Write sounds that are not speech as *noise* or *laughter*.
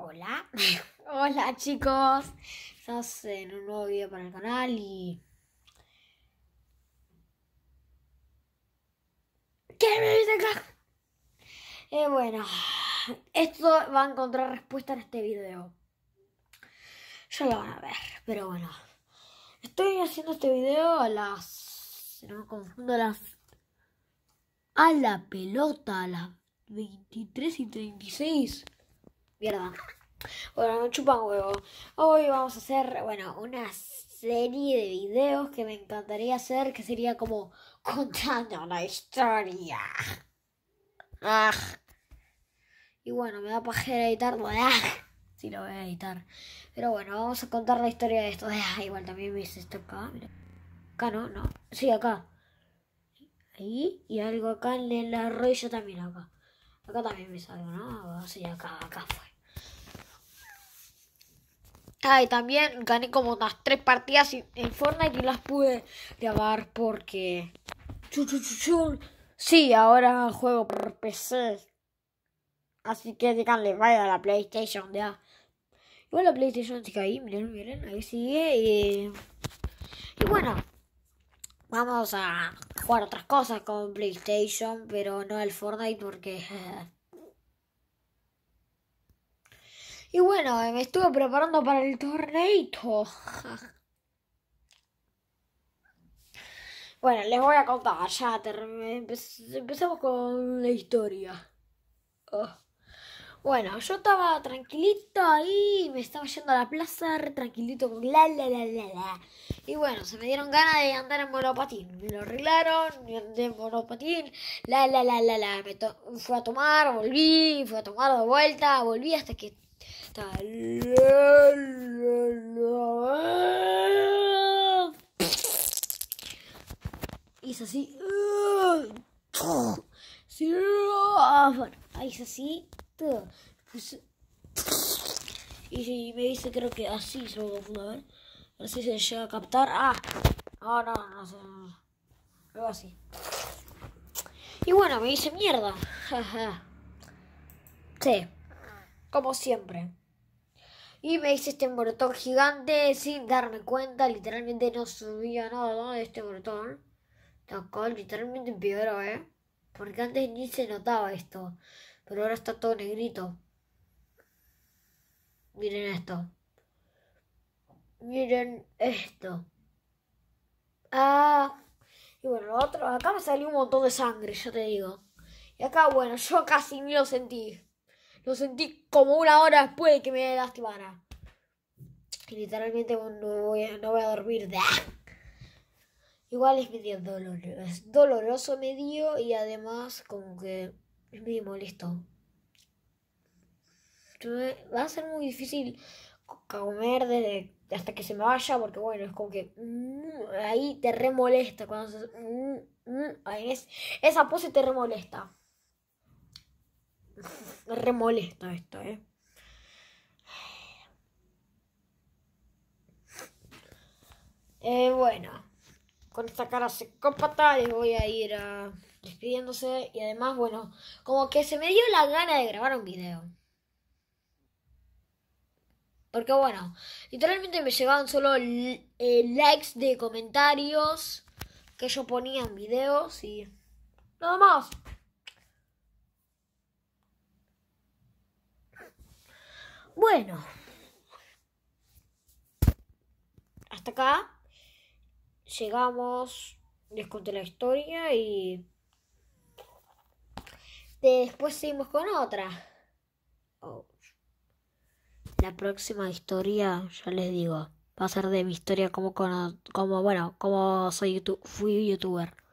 Hola, *laughs* hola chicos, estamos en un nuevo video para el canal y... ¿Qué me acá? Eh, bueno, esto va a encontrar respuesta en este video. Ya lo van a ver, pero bueno. Estoy haciendo este video a las... No me confundo, a las... A la pelota, a las 23 y 36. Mierda. Bueno, no chupan huevo. Hoy vamos a hacer, bueno, una serie de videos que me encantaría hacer, que sería como contando la historia. Ah. Y bueno, me da pajera editarlo. Ah. Si sí, lo voy a editar. Pero bueno, vamos a contar la historia de esto. Ah, igual también me hice esto acá. Acá no, no. Sí, acá. Ahí. Y algo acá en la arroyo también acá. Acá también me salió, ¿no? así acá, acá fue. Ah, y también gané como unas tres partidas en Fortnite y las pude grabar porque... Sí, ahora juego por PC. Así que díganle, vaya a la PlayStation, ya. Igual la PlayStation que ahí, miren, miren, ahí sigue. Y, y bueno. Vamos a jugar otras cosas con PlayStation, pero no al Fortnite porque... *laughs* y bueno, me estuve preparando para el torneo. *laughs* bueno, les voy a contar, ya empezamos con la historia. Ah. Bueno, yo estaba tranquilito ahí, me estaba yendo a la plaza, tranquilito, con la la la la la. Y bueno, se me dieron ganas de andar en monopatín. Me lo arreglaron, andé en monopatín, la la la la la. Me fui a tomar, volví, fui a tomar de vuelta, volví hasta que estaba. así. Uh, uh, bueno, ahí así. Pues, y me dice, creo que así se a ver. se llega a captar. Ah, no, no, Algo así. Y bueno, me dice mierda. *laughs* sí, como siempre. Y me hice este moretón gigante sin darme cuenta. Literalmente no subía nada de este moretón. tocó literalmente empeoró, ¿eh? Porque antes ni se notaba esto. Pero ahora está todo negrito. Miren esto. Miren esto. Ah. Y bueno, lo otro, acá me salió un montón de sangre, yo te digo. Y acá, bueno, yo casi ni lo sentí. Lo sentí como una hora después de que me lastimara. Y literalmente no voy a, no voy a dormir. ¡Ah! Igual es medio doloroso. Es doloroso medio y además como que me molesto eh, Va a ser muy difícil comer desde hasta que se me vaya, porque bueno, es como que mm, ahí te remolesta. Cuando mm, mm, esa pose te remolesta. *laughs* remolesta esto, ¿eh? eh bueno, con esta cara psicópata les voy a ir a despidiéndose y además, bueno, como que se me dio la gana de grabar un video. Porque bueno, literalmente me llegaban solo eh, likes de comentarios que yo ponía en videos y nada más. Bueno. Hasta acá llegamos, les conté la historia y este, después seguimos con otra. Oh. La próxima historia, ya les digo, va a ser de mi historia como, como bueno, como soy fui youtuber.